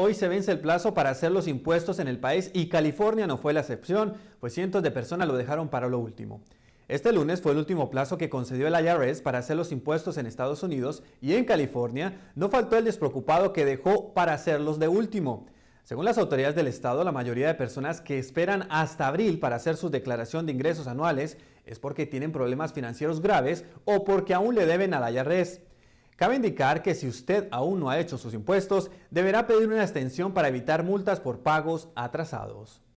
hoy se vence el plazo para hacer los impuestos en el país y California no fue la excepción, pues cientos de personas lo dejaron para lo último. Este lunes fue el último plazo que concedió el IRS para hacer los impuestos en Estados Unidos y en California no faltó el despreocupado que dejó para hacerlos de último. Según las autoridades del estado, la mayoría de personas que esperan hasta abril para hacer su declaración de ingresos anuales es porque tienen problemas financieros graves o porque aún le deben al IRS. Cabe indicar que si usted aún no ha hecho sus impuestos, deberá pedir una extensión para evitar multas por pagos atrasados.